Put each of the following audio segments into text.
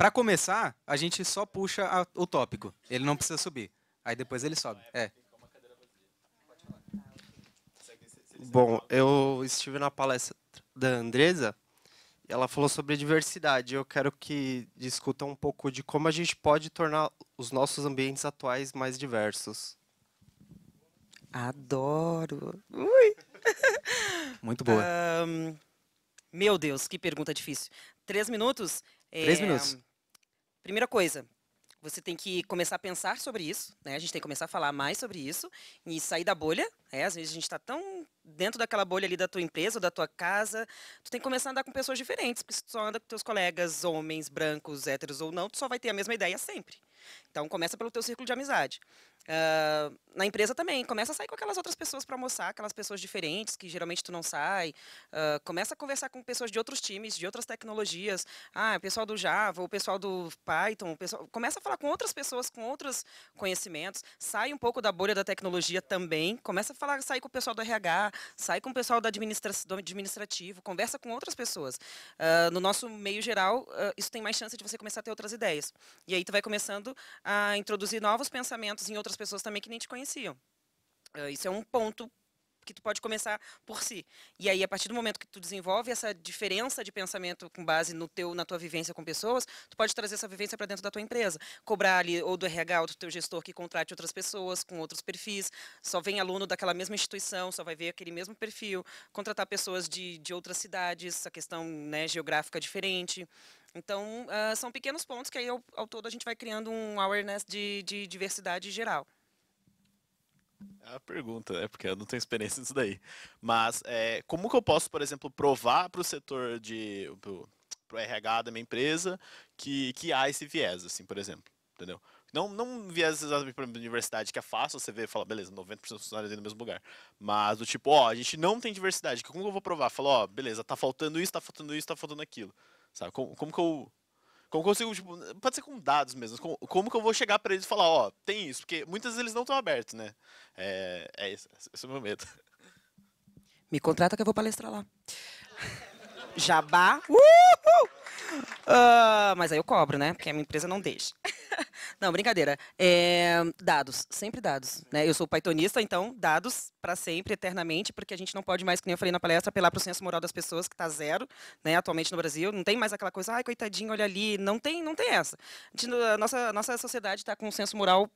Para começar, a gente só puxa a, o tópico. Ele não precisa subir. Aí depois ele sobe. É. Bom, eu estive na palestra da Andresa e ela falou sobre diversidade. Eu quero que discutam um pouco de como a gente pode tornar os nossos ambientes atuais mais diversos. Adoro. Ui. Muito boa. Um, meu Deus, que pergunta difícil. Três minutos? Três é, minutos primeira coisa, você tem que começar a pensar sobre isso, né? A gente tem que começar a falar mais sobre isso e sair da bolha. né? às vezes a gente está tão dentro daquela bolha ali da tua empresa, ou da tua casa, tu tem que começar a andar com pessoas diferentes, porque se tu só anda com teus colegas, homens, brancos, héteros ou não, tu só vai ter a mesma ideia sempre. Então começa pelo teu círculo de amizade. Uh, na empresa também, começa a sair com aquelas outras pessoas para almoçar, aquelas pessoas diferentes que geralmente tu não sai. Uh, começa a conversar com pessoas de outros times, de outras tecnologias. Ah, o pessoal do Java, o pessoal do Python, pessoal... começa a falar com outras pessoas, com outros conhecimentos. Sai um pouco da bolha da tecnologia também. Começa a falar, sair com o pessoal do RH, sai com o pessoal do, administra... do administrativo, conversa com outras pessoas. Uh, no nosso meio geral, isso tem mais chance de você começar a ter outras ideias. E aí tu vai começando a introduzir novos pensamentos em outras outras pessoas também que nem te conheciam. Ah, isso é um ponto que tu pode começar por si. E aí, a partir do momento que tu desenvolve essa diferença de pensamento com base no teu, na tua vivência com pessoas, tu pode trazer essa vivência para dentro da tua empresa. Cobrar ali, ou do RH, ou do teu gestor que contrate outras pessoas com outros perfis. Só vem aluno daquela mesma instituição, só vai ver aquele mesmo perfil. Contratar pessoas de, de outras cidades, a questão né, geográfica diferente. Então, uh, são pequenos pontos que aí, ao, ao, todo, a gente vai criando um awareness de, de diversidade geral. É a pergunta, né? Porque eu não tenho experiência nisso daí. Mas é, como que eu posso, por exemplo, provar para o setor de. Pro, pro RH da minha empresa que, que há esse viés, assim, por exemplo. Entendeu? Não, não viés exatamente para a universidade, que é fácil você ver e falar, beleza, 90% dos funcionários no mesmo lugar. Mas do tipo, ó, a gente não tem diversidade. Como que eu vou provar? Falar, ó, beleza, tá faltando isso, tá faltando isso, tá faltando aquilo. Sabe? Como, como que eu. Como consigo, tipo, pode ser com dados mesmo. Como, como que eu vou chegar para eles e falar, ó, oh, tem isso? Porque muitas vezes eles não estão abertos, né? É, é isso, esse é o meu medo. Me contrata que eu vou palestrar lá. Jabá. Uh, mas aí eu cobro, né? Porque a minha empresa não deixa. Não, brincadeira. É, dados, sempre dados. Né? Eu sou pythonista, então dados para sempre, eternamente, porque a gente não pode mais, como eu falei na palestra, apelar para o senso moral das pessoas, que está zero né, atualmente no Brasil. Não tem mais aquela coisa, ai, coitadinho, olha ali. Não tem, não tem essa. A, gente, a nossa, a nossa sociedade está com um senso moral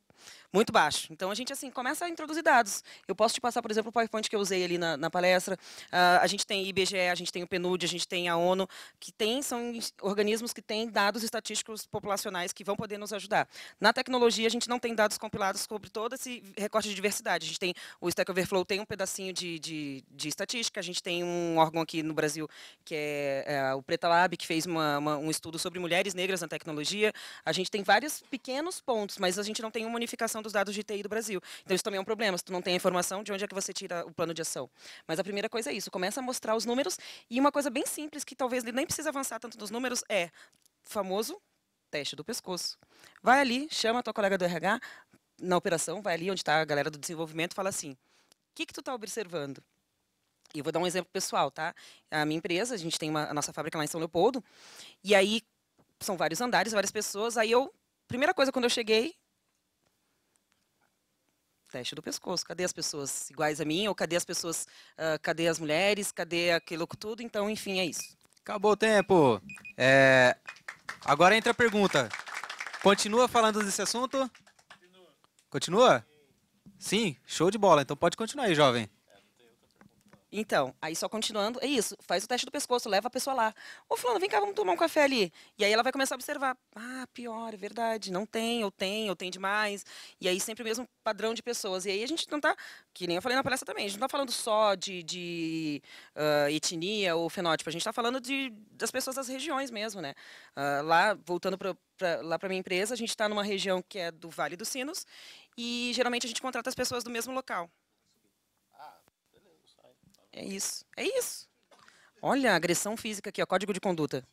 muito baixo. Então a gente assim começa a introduzir dados. Eu posso te passar, por exemplo, o PowerPoint que eu usei ali na, na palestra. Uh, a gente tem IBGE, a gente tem o PNUD, a gente tem a ONU, que tem, são organismos que têm dados estatísticos populacionais que vão poder nos ajudar. Na tecnologia, a gente não tem dados compilados sobre todo esse recorte de diversidade. A gente tem o Stack Overflow, tem um pedacinho de, de, de estatística, a gente tem um órgão aqui no Brasil que é, é o Preta Lab, que fez uma, uma, um estudo sobre mulheres negras na tecnologia. A gente tem vários pequenos pontos, mas a gente não tem uma unificação dos dados de TI do Brasil. Então, isso também é um problema. Se tu não tem a informação, de onde é que você tira o plano de ação? Mas a primeira coisa é isso. Começa a mostrar os números. E uma coisa bem simples, que talvez ele nem precisa avançar tanto nos números, é famoso teste do pescoço. Vai ali, chama a tua colega do RH na operação, vai ali onde está a galera do desenvolvimento fala assim, o que, que tu está observando? E vou dar um exemplo pessoal, tá? A minha empresa, a gente tem uma, a nossa fábrica lá em São Leopoldo, e aí são vários andares, várias pessoas, aí eu, primeira coisa, quando eu cheguei, teste do pescoço. Cadê as pessoas iguais a mim? Ou cadê as pessoas, uh, cadê as mulheres? Cadê aquilo tudo? Então, enfim, é isso. Acabou o tempo. É... Agora entra a pergunta. Continua falando desse assunto? Continua. Continua? Sim, show de bola. Então pode continuar aí, jovem. Então, aí só continuando, é isso. Faz o teste do pescoço, leva a pessoa lá. Ô, fulano, vem cá, vamos tomar um café ali. E aí ela vai começar a observar. Ah, pior, é verdade. Não tem, ou tem, ou tem demais. E aí sempre o mesmo padrão de pessoas. E aí a gente não tá, que nem eu falei na palestra também, a gente não tá falando só de, de uh, etnia ou fenótipo. A gente tá falando de, das pessoas das regiões mesmo, né? Uh, lá, voltando para Pra, lá para minha empresa, a gente está numa região que é do Vale dos Sinos e geralmente a gente contrata as pessoas do mesmo local. É isso. É isso. Olha, agressão física aqui, ó, código de conduta.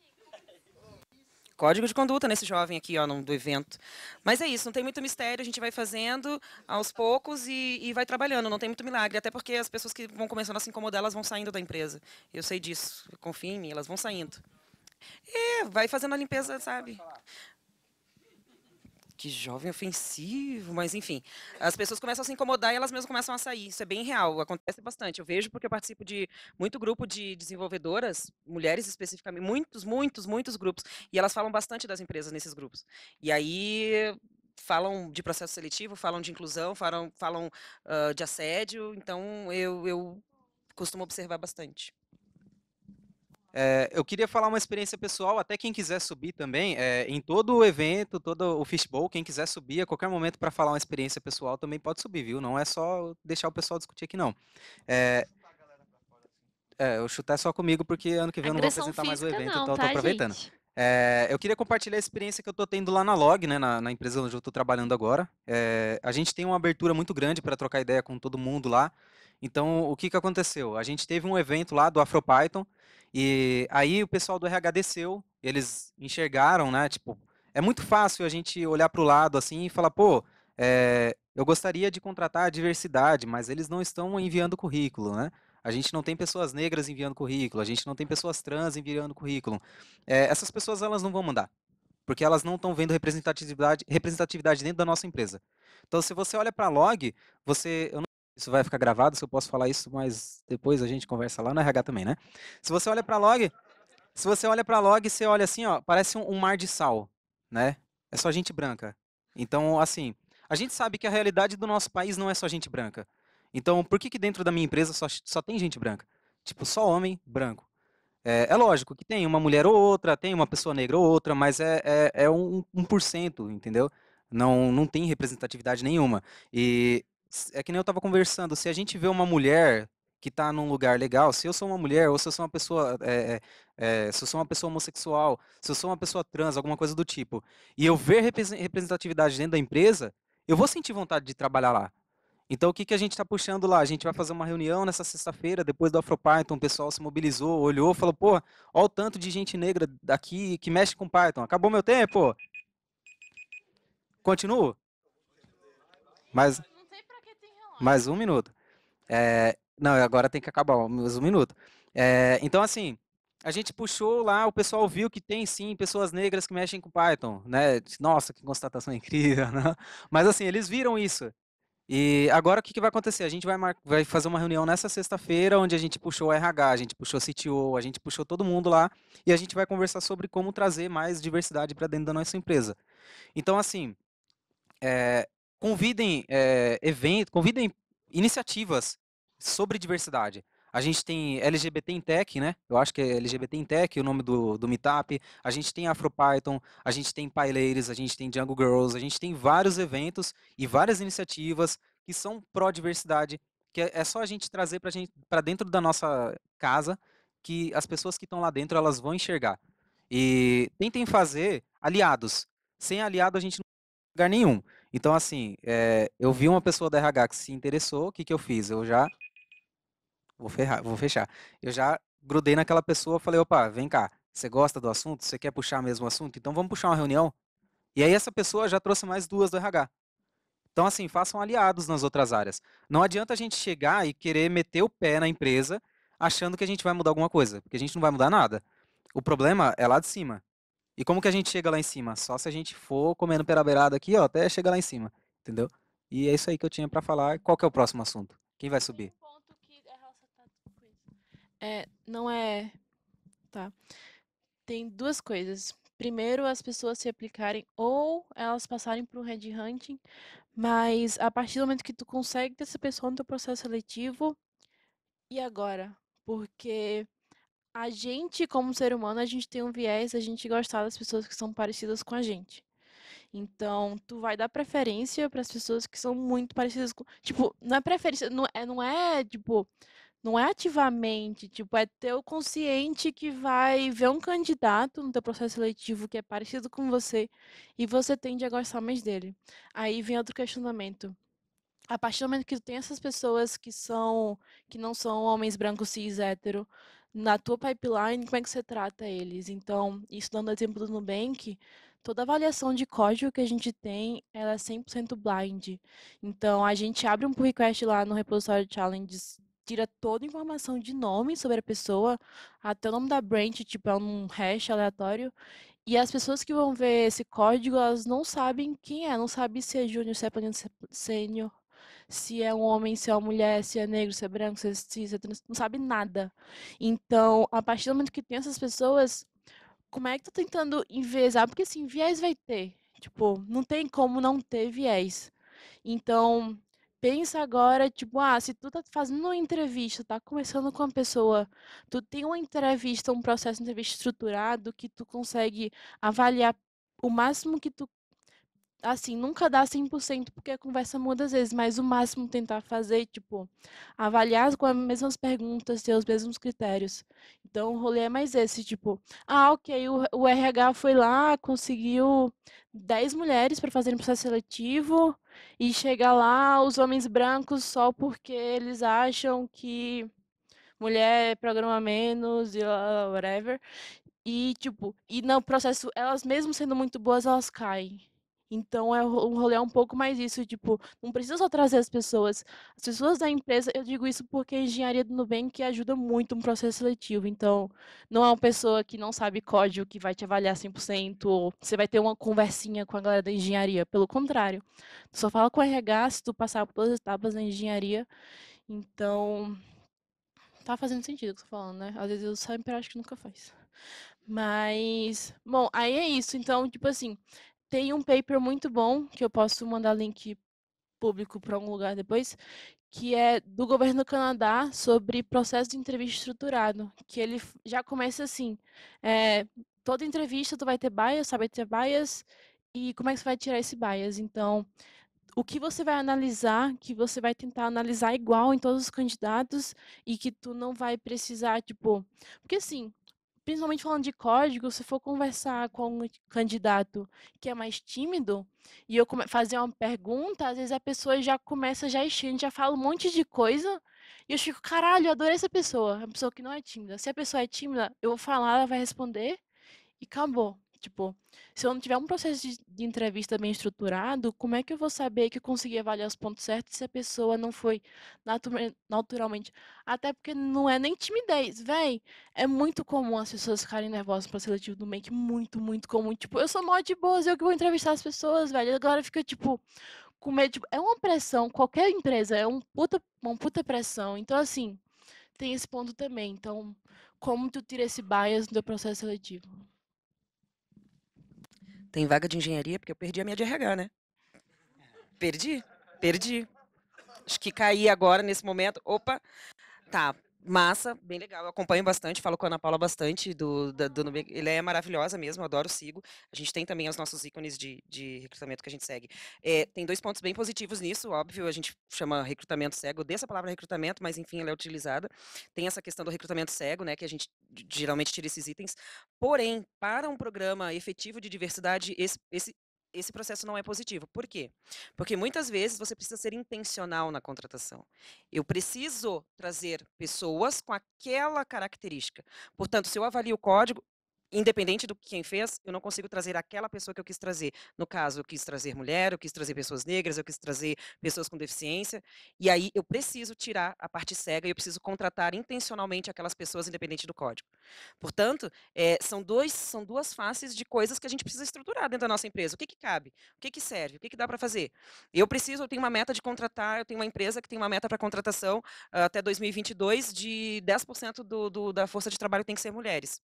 Código de conduta nesse jovem aqui, ó, no, do evento. Mas é isso, não tem muito mistério, a gente vai fazendo aos poucos e, e vai trabalhando, não tem muito milagre, até porque as pessoas que vão começando a se incomodar, elas vão saindo da empresa. Eu sei disso, confia em mim, elas vão saindo. É, vai fazendo a limpeza, sabe? que jovem ofensivo, mas enfim. As pessoas começam a se incomodar e elas mesmas começam a sair. Isso é bem real, acontece bastante. Eu vejo porque eu participo de muito grupo de desenvolvedoras, mulheres especificamente, muitos, muitos, muitos grupos. E elas falam bastante das empresas nesses grupos. E aí falam de processo seletivo, falam de inclusão, falam, falam uh, de assédio. Então eu, eu costumo observar bastante. É, eu queria falar uma experiência pessoal, até quem quiser subir também, é, em todo o evento, todo o fishbowl, quem quiser subir a qualquer momento para falar uma experiência pessoal também pode subir, viu? Não é só deixar o pessoal discutir aqui, não. É, é eu chutar só comigo, porque ano que vem eu não vou apresentar mais o evento, não, então tá, tô aproveitando. É, eu queria compartilhar a experiência que eu estou tendo lá na Log, né, na, na empresa onde eu estou trabalhando agora. É, a gente tem uma abertura muito grande para trocar ideia com todo mundo lá. Então, o que, que aconteceu? A gente teve um evento lá do AfroPython e aí o pessoal do RH desceu, eles enxergaram, né? Tipo, é muito fácil a gente olhar para o lado assim e falar, pô, é, eu gostaria de contratar a diversidade, mas eles não estão enviando currículo, né? A gente não tem pessoas negras enviando currículo, a gente não tem pessoas trans enviando currículo. É, essas pessoas elas não vão mandar, porque elas não estão vendo representatividade, representatividade dentro da nossa empresa. Então, se você olha para a log, você, eu isso vai ficar gravado, se eu posso falar isso, mas depois a gente conversa lá no RH também, né? Se você olha para log, se você olha para log, você olha assim, ó, parece um, mar de sal, né? É só gente branca. Então, assim, a gente sabe que a realidade do nosso país não é só gente branca. Então, por que, que dentro da minha empresa só, só tem gente branca? Tipo, só homem branco. É, é, lógico que tem uma mulher ou outra, tem uma pessoa negra ou outra, mas é, é, é um, um por cento, entendeu? Não, não tem representatividade nenhuma. E é que nem eu estava conversando, se a gente vê uma mulher que está num lugar legal, se eu sou uma mulher, ou se eu sou uma pessoa, é, é, se eu sou uma pessoa homossexual, se eu sou uma pessoa trans, alguma coisa do tipo, e eu ver representatividade dentro da empresa, eu vou sentir vontade de trabalhar lá. Então, o que, que a gente está puxando lá? A gente vai fazer uma reunião nessa sexta-feira, depois do AfroPython, o pessoal se mobilizou, olhou, falou, pô, olha o tanto de gente negra daqui que mexe com Python. Acabou meu tempo! Continuo? Mas... Mais um minuto. É, não, agora tem que acabar, mais um minuto. É, então, assim, a gente puxou lá, o pessoal viu que tem sim pessoas negras que mexem com Python, né? Nossa, que constatação incrível, né? Mas assim, eles viram isso. E agora o que, que vai acontecer? A gente vai, vai fazer uma reunião nessa sexta-feira, onde a gente puxou o RH, a gente puxou o CTO, a gente puxou todo mundo lá, e a gente vai conversar sobre como trazer mais diversidade para dentro da nossa empresa. Então, assim, é, convidem é, eh, eventos, convidem iniciativas sobre diversidade. A gente tem LGBT em Tech, né? Eu acho que é LGBT em Tech o nome do, do meetup. A gente tem AfroPython, a gente tem PyLadies, a gente tem Django Girls, a gente tem vários eventos e várias iniciativas que são pró-diversidade, que é, é só a gente trazer para dentro da nossa casa que as pessoas que estão lá dentro elas vão enxergar. E tentem fazer aliados. Sem aliado a gente não vai lugar nenhum. Então, assim, é, eu vi uma pessoa da RH que se interessou, o que, que eu fiz? Eu já. Vou, ferrar, vou fechar. Eu já grudei naquela pessoa falei: opa, vem cá, você gosta do assunto? Você quer puxar mesmo o assunto? Então vamos puxar uma reunião? E aí essa pessoa já trouxe mais duas do RH. Então, assim, façam aliados nas outras áreas. Não adianta a gente chegar e querer meter o pé na empresa achando que a gente vai mudar alguma coisa, porque a gente não vai mudar nada. O problema é lá de cima. E como que a gente chega lá em cima? Só se a gente for comendo pela beirada aqui, ó, até chegar lá em cima, entendeu? E é isso aí que eu tinha para falar. Qual que é o próximo assunto? Quem vai subir? Um ponto que é É, não é... Tá. Tem duas coisas. Primeiro, as pessoas se aplicarem ou elas passarem por um hunting, mas a partir do momento que tu consegue ter essa pessoa no teu processo seletivo, e agora? Porque a gente, como ser humano, a gente tem um viés, a gente gostar das pessoas que são parecidas com a gente. Então, tu vai dar preferência para as pessoas que são muito parecidas com, tipo, não é preferência, não é, não é, tipo, não é ativamente, tipo, é teu consciente que vai ver um candidato no teu processo seletivo que é parecido com você e você tende a gostar mais dele. Aí vem outro questionamento a partir do momento que tu tem essas pessoas que são que não são homens brancos cis hétero na tua pipeline, como é que você trata eles. Então, isso dando exemplo do Nubank, toda avaliação de código que a gente tem, ela é 100% blind. Então, a gente abre um pull request lá no repositório de challenges, tira toda a informação de nome sobre a pessoa, até o nome da branch, tipo, é um hash aleatório, e as pessoas que vão ver esse código, elas não sabem quem é, não sabem se é júnior, se é se é sênior, se é um homem, se é uma mulher, se é negro, se é branco, se é cis, se é trans, não sabe nada. Então, a partir do momento que tem essas pessoas, como é que tá tentando enviesar? Porque assim, viés vai ter. Tipo, não tem como não ter viés. Então, pensa agora, tipo, ah, se tu tá fazendo uma entrevista, tá começando com uma pessoa, tu tem uma entrevista, um processo de entrevista estruturado que tu consegue avaliar o máximo que tu assim, nunca dá 100% porque a conversa muda às vezes, mas o máximo tentar fazer, é, tipo, avaliar com as mesmas perguntas, ter os mesmos critérios. Então, o rolê é mais esse, tipo, ah, ok, o, o RH foi lá, conseguiu 10 mulheres para fazer um processo seletivo e chega lá os homens brancos só porque eles acham que mulher é programa menos e whatever. E, tipo, e no processo, elas mesmo sendo muito boas, elas caem. Então, é, o rolê é um pouco mais isso, tipo, não precisa só trazer as pessoas. As pessoas da empresa, eu digo isso porque a engenharia do Nubank ajuda muito no processo seletivo. Então, não é uma pessoa que não sabe código que vai te avaliar 100%, ou você vai ter uma conversinha com a galera da engenharia. Pelo contrário, tu só fala com o RH se tu passar por todas as etapas da engenharia. Então, tá fazendo sentido o que eu tô falando, né? Às vezes eu saio, acho que nunca faz. Mas, bom, aí é isso. Então, tipo assim, tem um paper muito bom, que eu posso mandar link público para algum lugar depois, que é do governo do Canadá sobre processo de entrevista estruturado, que ele já começa assim, é, toda entrevista tu vai ter bias, sabe ter bias, e como é que você vai tirar esse bias? Então, o que você vai analisar, que você vai tentar analisar igual em todos os candidatos e que tu não vai precisar, tipo, porque assim, principalmente falando de código, se for conversar com um candidato que é mais tímido e eu fazer uma pergunta, às vezes a pessoa já começa já enchendo, já fala um monte de coisa e eu fico, caralho, eu adorei essa pessoa, é uma pessoa que não é tímida. Se a pessoa é tímida, eu vou falar, ela vai responder e acabou. Tipo, se eu não tiver um processo de, de entrevista bem estruturado, como é que eu vou saber que eu consegui avaliar os pontos certos se a pessoa não foi natu naturalmente? Até porque não é nem timidez, véi. É muito comum as pessoas ficarem nervosas para o seletivo do make, muito, muito comum. Tipo, eu sou mó de boas, eu que vou entrevistar as pessoas, velho. Agora fica tipo, com medo. Tipo, é uma pressão, qualquer empresa é um puta, uma puta pressão. Então, assim, tem esse ponto também. Então, como tu tira esse bias do processo seletivo? Tem vaga de engenharia porque eu perdi a minha de RH, né? Perdi, perdi. Acho que caí agora nesse momento. Opa, tá massa, bem legal. Eu acompanho bastante, falo com a Ana Paula bastante do, da, do Nubank. Ele é maravilhosa mesmo, eu adoro, sigo. A gente tem também os nossos ícones de, de recrutamento que a gente segue. É, tem dois pontos bem positivos nisso, óbvio, a gente chama recrutamento cego, dessa palavra recrutamento, mas enfim, ela é utilizada. Tem essa questão do recrutamento cego, né, que a gente geralmente tira esses itens. Porém, para um programa efetivo de diversidade, esse, esse esse processo não é positivo. Por quê? Porque muitas vezes você precisa ser intencional na contratação. Eu preciso trazer pessoas com aquela característica. Portanto, se eu avalio o código, independente do que quem fez, eu não consigo trazer aquela pessoa que eu quis trazer. No caso, eu quis trazer mulher, eu quis trazer pessoas negras, eu quis trazer pessoas com deficiência. E aí eu preciso tirar a parte cega e eu preciso contratar intencionalmente aquelas pessoas independente do código. Portanto, é, são, dois, são duas faces de coisas que a gente precisa estruturar dentro da nossa empresa. O que, que cabe? O que, que serve? O que, que dá para fazer? Eu preciso, eu tenho uma meta de contratar, eu tenho uma empresa que tem uma meta para contratação ah, até 2022 de 10% do, do, da força de trabalho tem que ser mulheres.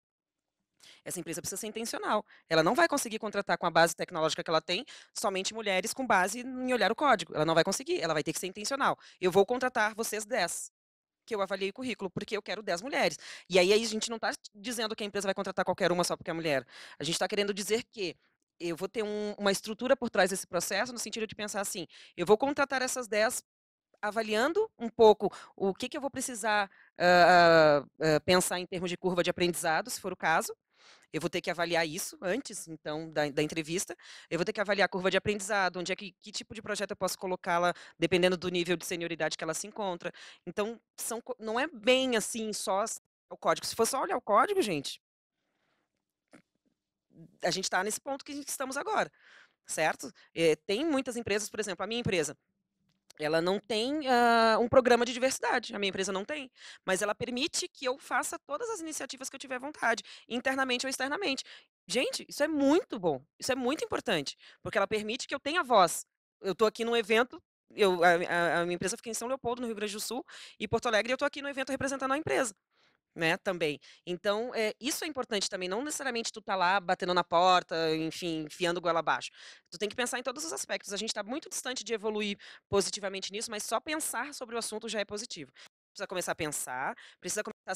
Essa empresa precisa ser intencional. Ela não vai conseguir contratar com a base tecnológica que ela tem somente mulheres com base em olhar o código. Ela não vai conseguir, ela vai ter que ser intencional. Eu vou contratar vocês 10 que eu avaliei o currículo, porque eu quero 10 mulheres. E aí, a gente não está dizendo que a empresa vai contratar qualquer uma só porque é mulher. A gente está querendo dizer que eu vou ter um, uma estrutura por trás desse processo, no sentido de pensar assim, eu vou contratar essas 10 avaliando um pouco o que, que eu vou precisar uh, uh, pensar em termos de curva de aprendizado, se for o caso, eu vou ter que avaliar isso antes, então, da, da, entrevista. Eu vou ter que avaliar a curva de aprendizado, onde é que, que tipo de projeto eu posso colocá-la, dependendo do nível de senioridade que ela se encontra. Então, são, não é bem assim só o código. Se for só olhar o código, gente, a gente está nesse ponto que estamos agora, certo? É, tem muitas empresas, por exemplo, a minha empresa, ela não tem uh, um programa de diversidade, a minha empresa não tem, mas ela permite que eu faça todas as iniciativas que eu tiver vontade, internamente ou externamente. Gente, isso é muito bom, isso é muito importante, porque ela permite que eu tenha voz. Eu estou aqui num evento, eu, a, a, minha empresa fica em São Leopoldo, no Rio Grande do Sul, e Porto Alegre, e eu estou aqui no evento representando a empresa né, também. Então, é, isso é importante também, não necessariamente tu tá lá batendo na porta, enfim, enfiando goela abaixo. Tu tem que pensar em todos os aspectos. A gente está muito distante de evoluir positivamente nisso, mas só pensar sobre o assunto já é positivo. Precisa começar a pensar, precisa começar a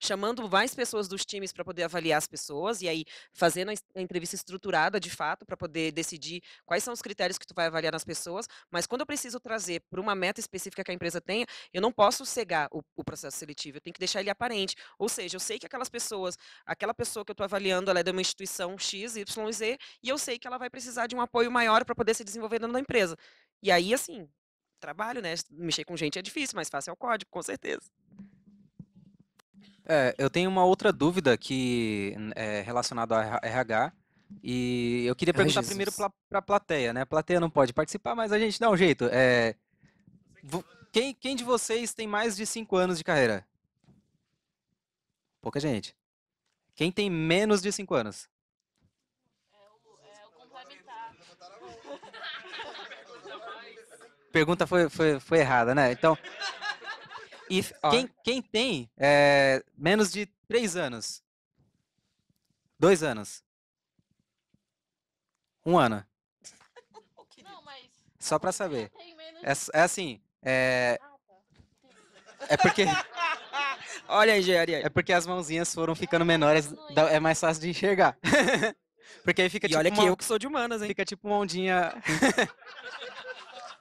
chamando mais pessoas dos times para poder avaliar as pessoas e aí fazendo a entrevista estruturada de fato para poder decidir quais são os critérios que tu vai avaliar nas pessoas, mas quando eu preciso trazer para uma meta específica que a empresa tenha, eu não posso cegar o, o, processo seletivo, eu tenho que deixar ele aparente. Ou seja, eu sei que aquelas pessoas, aquela pessoa que eu estou avaliando, ela é de uma instituição X, Y, Z, e eu sei que ela vai precisar de um apoio maior para poder se desenvolver dentro da empresa. E aí, assim, trabalho, né? Mexer com gente é difícil, mas fácil é o código, com certeza. É, eu tenho uma outra dúvida que é relacionada a RH. E eu queria perguntar Ai, primeiro para a plateia, né? A plateia não pode participar, mas a gente dá um jeito. É... Quem, quem de vocês tem mais de cinco anos de carreira? Pouca gente. Quem tem menos de cinco anos? É, é Pergunta foi, foi, foi errada, né? Então, e quem, quem tem é, menos de três anos? Dois anos? Um ano? Não, mas... Só para saber. É, é assim, é... Ah, tá. É porque... Olha a engenharia. É porque as mãozinhas foram ficando menores, é mais fácil de enxergar. porque aí fica e tipo. olha uma... que eu que sou de humanas, hein? Fica tipo uma ondinha.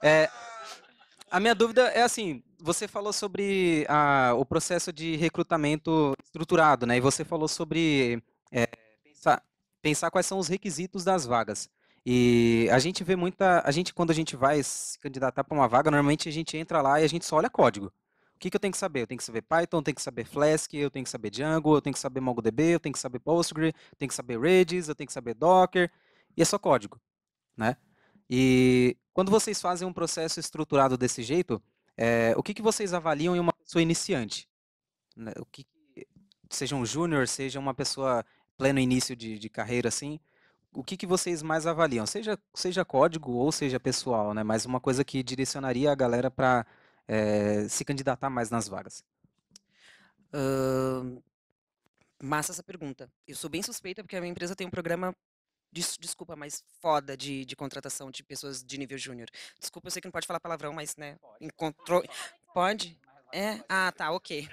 é, a minha dúvida é assim, você falou sobre a, o processo de recrutamento estruturado, né? E você falou sobre é, eh, pensar, pensar quais são os requisitos das vagas. E a gente vê muita. A gente, quando a gente vai se candidatar para uma vaga, normalmente a gente entra lá e a gente só olha código. O que, que eu tenho que saber? Eu tenho que saber Python, eu tenho que saber Flask, eu tenho que saber Django, eu tenho que saber MongoDB, eu tenho que saber Postgre, eu tenho que saber Redis, eu tenho que saber Docker, e é só código, né? E quando vocês fazem um processo estruturado desse jeito, é, o que, que vocês avaliam em uma pessoa iniciante? Né, o que, seja um júnior, seja uma pessoa pleno início de, de carreira, assim, o que, que vocês mais avaliam? Seja, seja código ou seja pessoal, né? Mas uma coisa que direcionaria a galera para é, eh, se candidatar mais nas vagas. Uh, massa essa pergunta. Eu sou bem suspeita porque a minha empresa tem um programa des, desculpa, mas foda de, de contratação de pessoas de nível júnior. Desculpa, eu sei que não pode falar palavrão, mas, né, encontrou... Pode? Então. É? Então, ah, tá, ok.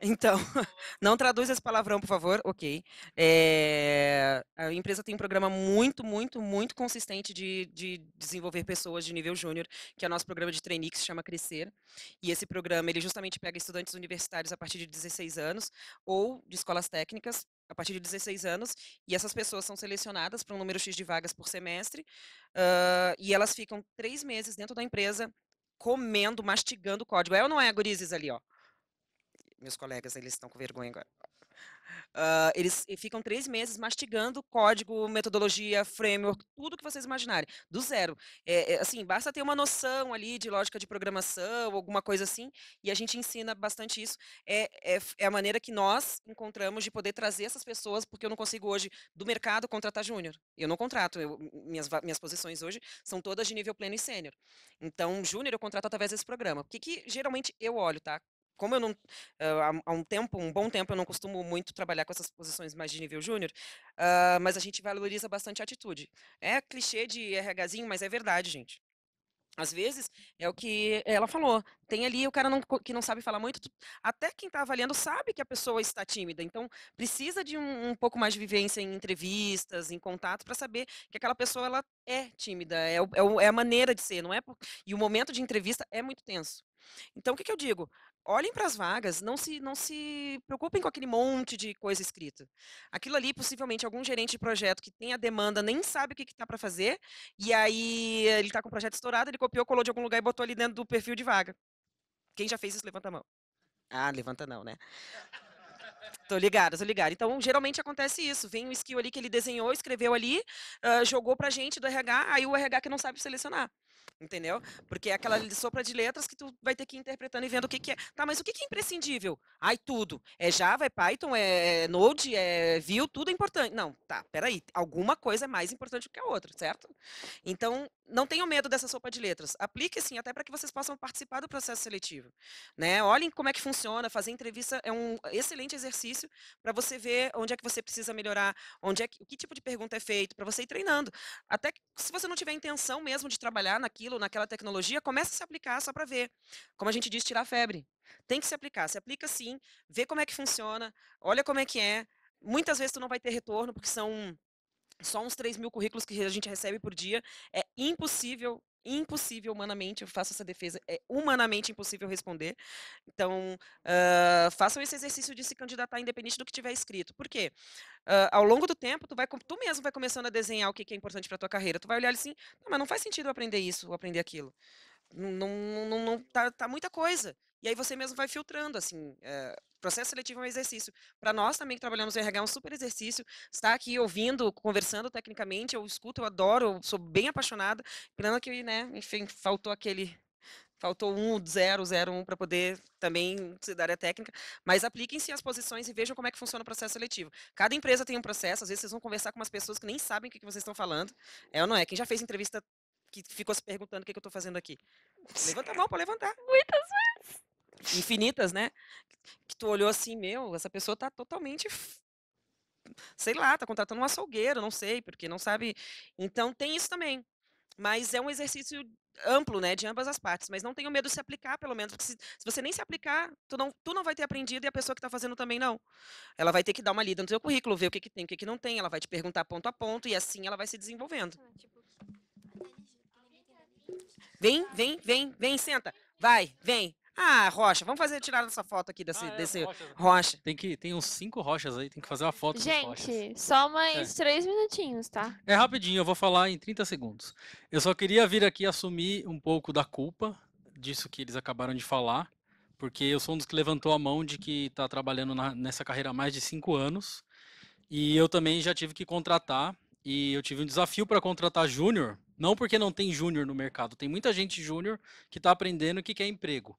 Então, não traduz esse palavrão, por favor, ok. É, a empresa tem um programa muito, muito, muito consistente de, de desenvolver pessoas de nível júnior, que é o nosso programa de trainee, que se chama Crescer. E esse programa, ele justamente pega estudantes universitários a partir de 16 anos, ou de escolas técnicas, a partir de 16 anos, e essas pessoas são selecionadas para um número X de vagas por semestre, uh, e elas ficam três meses dentro da empresa comendo, mastigando o código. É ou não é, gurizes, ali, ó? Meus colegas, eles estão com vergonha agora. Uh, eles ficam três meses mastigando código, metodologia, framework, tudo que vocês imaginarem, do zero. É, é, assim, basta ter uma noção ali de lógica de programação, alguma coisa assim, e a gente ensina bastante isso. É, é, é a maneira que nós encontramos de poder trazer essas pessoas, porque eu não consigo hoje, do mercado, contratar júnior. Eu não contrato, eu, minhas, minhas posições hoje são todas de nível pleno e sênior. Então, júnior eu contrato através desse programa. O que, que geralmente eu olho, tá? como eu não, uh, há um tempo, um bom tempo, eu não costumo muito trabalhar com essas posições mais de nível júnior, uh, mas a gente valoriza bastante a atitude. É clichê de RHzinho, mas é verdade, gente. Às vezes, é o que ela falou, tem ali o cara não, que não sabe falar muito, até quem está avaliando sabe que a pessoa está tímida, então precisa de um, um pouco mais de vivência em entrevistas, em contato, para saber que aquela pessoa ela é tímida, é, é, é a maneira de ser, não é? E o momento de entrevista é muito tenso. Então, o que, que eu digo? olhem para as vagas, não se, não se preocupem com aquele monte de coisa escrita. Aquilo ali, possivelmente, algum gerente de projeto que tem a demanda nem sabe o que está para fazer, e aí ele está com o projeto estourado, ele copiou, colou de algum lugar e botou ali dentro do perfil de vaga. Quem já fez isso, levanta a mão. Ah, levanta não, né? Tô ligada, tô ligada. Então, geralmente acontece isso. Vem um skill ali que ele desenhou, escreveu ali, uh, jogou pra gente do RH, aí o RH que não sabe selecionar entendeu? Porque é aquela sopra de letras que tu vai ter que ir interpretando e vendo o que, que é. Tá, mas o que, que é imprescindível? Ai, tudo. É Java, é Python, é, é Node, é Vue, tudo é importante. Não, tá, peraí. Alguma coisa é mais importante do que a outra, certo? Então, não tenham medo dessa sopa de letras. Aplique sim, até para que vocês possam participar do processo seletivo. Né? Olhem como é que funciona, fazer entrevista é um excelente exercício para você ver onde é que você precisa melhorar, onde é que, que tipo de pergunta é feito, para você ir treinando. Até que, se você não tiver intenção mesmo de trabalhar naquilo, naquela tecnologia, comece a se aplicar só para ver. Como a gente diz, tirar febre. Tem que se aplicar. Se aplica sim, vê como é que funciona, olha como é que é. Muitas vezes tu não vai ter retorno, porque são só uns 3 mil currículos que a gente recebe por dia. É impossível impossível humanamente, eu faço essa defesa, é humanamente impossível responder. Então, uh, façam esse exercício de se candidatar independente do que tiver escrito. Por quê? Uh, ao longo do tempo, tu, vai, tu mesmo vai começando a desenhar o que, que é importante para tua carreira. Tu vai olhar assim, não, mas não faz sentido eu aprender isso ou aprender aquilo. Não, não, não, não tá, tá muita coisa. E aí você mesmo vai filtrando, assim, é, processo seletivo é um exercício. Para nós também que trabalhamos em RH é um super exercício. Estar aqui ouvindo, conversando tecnicamente, eu escuto, eu adoro, eu sou bem apaixonada. Pena que, né, enfim, faltou aquele faltou um zero zero um para poder também se dar a técnica, mas apliquem-se as posições e vejam como é que funciona o processo seletivo. Cada empresa tem um processo, às vezes vocês vão conversar com umas pessoas que nem sabem o que, vocês estão falando, é ou não é? Quem já fez entrevista que ficou se perguntando o que, que eu estou fazendo aqui? Levanta a mão para levantar. Muitas infinitas, né? Que tu olhou assim, meu, essa pessoa tá totalmente sei lá, tá contratando um açougueiro, não sei, porque não sabe. Então tem isso também. Mas é um exercício amplo, né, de ambas as partes, mas não tenho medo de se aplicar, pelo menos, porque se, se você nem se aplicar, tu não, tu não vai ter aprendido e a pessoa que está fazendo também não. Ela vai ter que dar uma lida no seu currículo, ver o que, que tem, o que, que não tem, ela vai te perguntar ponto a ponto e assim ela vai se desenvolvendo. Ah, tipo, vem, vem, vem, vem, senta. Vai, vem. Ah, Rocha, vamos fazer tirar essa foto aqui desse, ah, é, desse rocha. rocha. Tem que tem uns cinco rochas aí, tem que fazer uma foto Gente, só mais é. três minutinhos, tá? É rapidinho, eu vou falar em 30 segundos. Eu só queria vir aqui assumir um pouco da culpa disso que eles acabaram de falar, porque eu sou um dos que levantou a mão de que está trabalhando na, nessa carreira há mais de cinco anos. E eu também já tive que contratar, e eu tive um desafio para contratar júnior, não porque não tem júnior no mercado, tem muita gente júnior que está aprendendo que quer é emprego.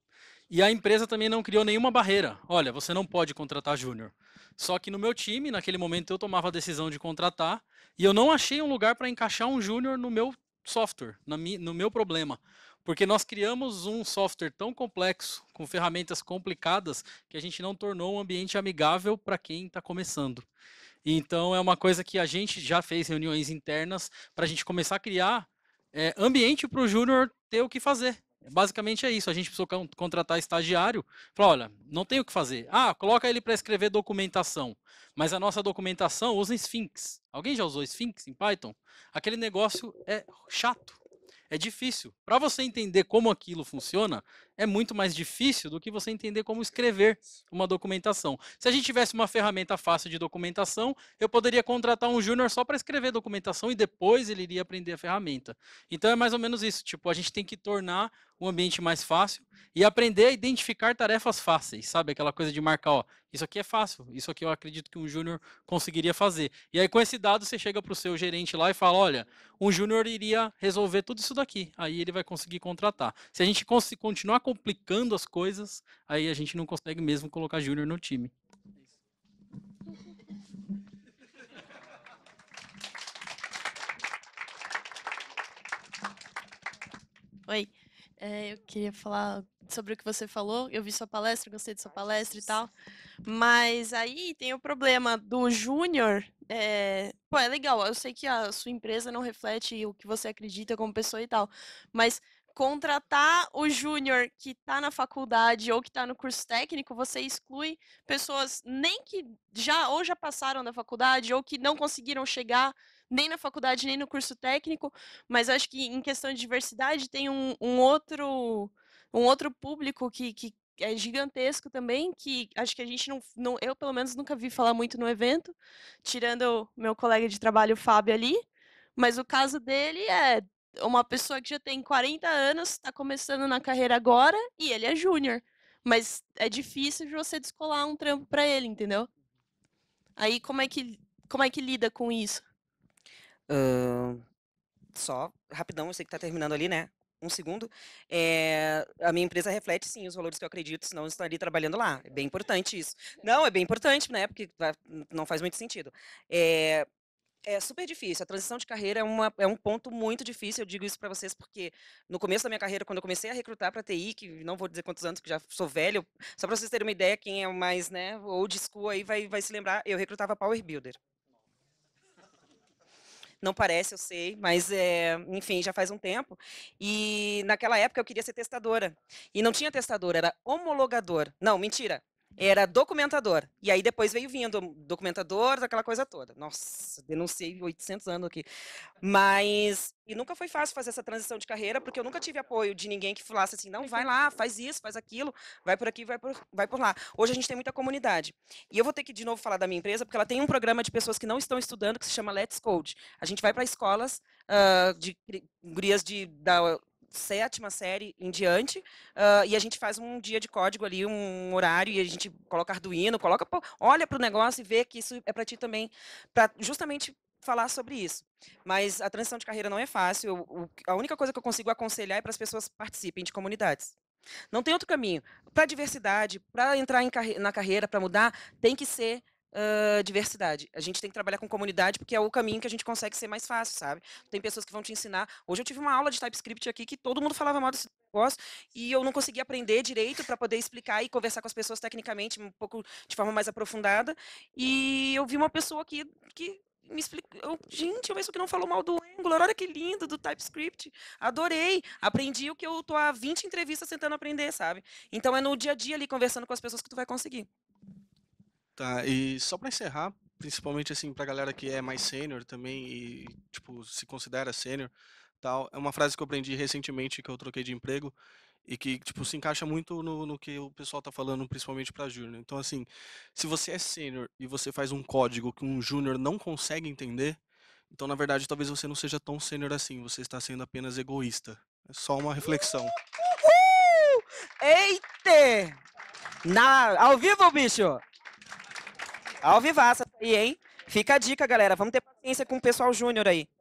E a empresa também não criou nenhuma barreira. Olha, você não pode contratar júnior. Só que no meu time, naquele momento, eu tomava a decisão de contratar e eu não achei um lugar para encaixar um júnior no meu software, no meu problema. Porque nós criamos um software tão complexo, com ferramentas complicadas, que a gente não tornou um ambiente amigável para quem está começando. Então, é uma coisa que a gente já fez reuniões internas para a gente começar a criar é, ambiente para o júnior ter o que fazer. Basicamente é isso. A gente precisou contratar estagiário. Falou, olha, não tem o que fazer. Ah, coloca ele para escrever documentação. Mas a nossa documentação usa Sphinx. Alguém já usou Sphinx em Python? Aquele negócio é chato. É difícil. Para você entender como aquilo funciona, é muito mais difícil do que você entender como escrever uma documentação. Se a gente tivesse uma ferramenta fácil de documentação, eu poderia contratar um júnior só para escrever documentação e depois ele iria aprender a ferramenta. Então é mais ou menos isso, tipo, a gente tem que tornar o ambiente mais fácil e aprender a identificar tarefas fáceis, sabe? Aquela coisa de marcar, ó, isso aqui é fácil, isso aqui eu acredito que um júnior conseguiria fazer. E aí com esse dado você chega para o seu gerente lá e fala, olha, um júnior iria resolver tudo isso daqui, aí ele vai conseguir contratar. Se a gente continuar complicando as coisas, aí a gente não consegue mesmo colocar Júnior no time. Oi, é, eu queria falar sobre o que você falou. Eu vi sua palestra, gostei de sua palestra e tal. Mas aí tem o problema do Júnior. É... Pô, é legal, eu sei que a sua empresa não reflete o que você acredita como pessoa e tal. Mas contratar o júnior que está na faculdade ou que está no curso técnico, você exclui pessoas nem que já ou já passaram da faculdade ou que não conseguiram chegar nem na faculdade nem no curso técnico, mas acho que em questão de diversidade tem um, um outro um outro público que, que é gigantesco também, que acho que a gente não, não, eu pelo menos nunca vi falar muito no evento, tirando meu colega de trabalho, o Fábio, ali, mas o caso dele é uma pessoa que já tem 40 anos, está começando na carreira agora e ele é júnior. Mas é difícil de você descolar um trampo para ele, entendeu? Aí como é que, como é que lida com isso? Uh, só, rapidão, eu sei que está terminando ali, né? um segundo, é, a minha empresa reflete sim os valores que eu acredito, senão eu estaria trabalhando lá. É bem importante isso. Não, é bem importante, né? Porque não faz muito sentido. É, é super difícil. A transição de carreira é, uma, é um ponto muito difícil. Eu digo isso para vocês porque no começo da minha carreira, quando eu comecei a recrutar para TI, que não vou dizer quantos anos, que já sou velho, só para vocês terem uma ideia, quem é mais né, old school aí vai, vai se lembrar, eu recrutava Power Builder. Não parece, eu sei, mas é, enfim, já faz um tempo. E naquela época eu queria ser testadora. E não tinha testadora, era homologador. Não, mentira era documentador. E aí depois veio vindo documentador, aquela coisa toda. Nossa, denunciei 800 anos aqui. Mas, e nunca foi fácil fazer essa transição de carreira, porque eu nunca tive apoio de ninguém que falasse assim, não, vai lá, faz isso, faz aquilo, vai por aqui, vai por, vai por lá. Hoje a gente tem muita comunidade. E eu vou ter que, de novo, falar da minha empresa, porque ela tem um programa de pessoas que não estão estudando, que se chama Let's Code. A gente vai para escolas uh, de gurias de, da sétima série em diante, uh, e a gente faz um dia de código ali, um horário, e a gente coloca Arduino, coloca, pô, olha para o negócio e vê que isso é para ti também, para justamente falar sobre isso. Mas a transição de carreira não é fácil. Eu, a única coisa que eu consigo aconselhar é para as pessoas participem de comunidades. Não tem outro caminho. Para a diversidade, para entrar carre na carreira, para mudar, tem que ser uh, diversidade. A gente tem que trabalhar com comunidade porque é o caminho que a gente consegue ser mais fácil, sabe? Tem pessoas que vão te ensinar. Hoje eu tive uma aula de TypeScript aqui que todo mundo falava mal desse negócio e eu não conseguia aprender direito para poder explicar e conversar com as pessoas tecnicamente, um pouco de forma mais aprofundada. E eu vi uma pessoa aqui que me explicou. gente, eu mesmo que não falou mal do Angular, olha que lindo, do TypeScript. Adorei. Aprendi o que eu tô há 20 entrevistas tentando aprender, sabe? Então é no dia a dia ali conversando com as pessoas que tu vai conseguir. Tá, e só para encerrar, principalmente assim para galera que é mais sênior também e tipo se considera sênior, tal, é uma frase que eu aprendi recentemente que eu troquei de emprego e que tipo se encaixa muito no, no que o pessoal tá falando, principalmente para júnior. Então assim, se você é sênior e você faz um código que um júnior não consegue entender, então na verdade talvez você não seja tão sênior assim, você está sendo apenas egoísta. É só uma reflexão. Uhul! Eita! Na... Ao vivo, bicho! Ao aí, hein? Fica a dica, galera. Vamos ter paciência com o pessoal júnior aí.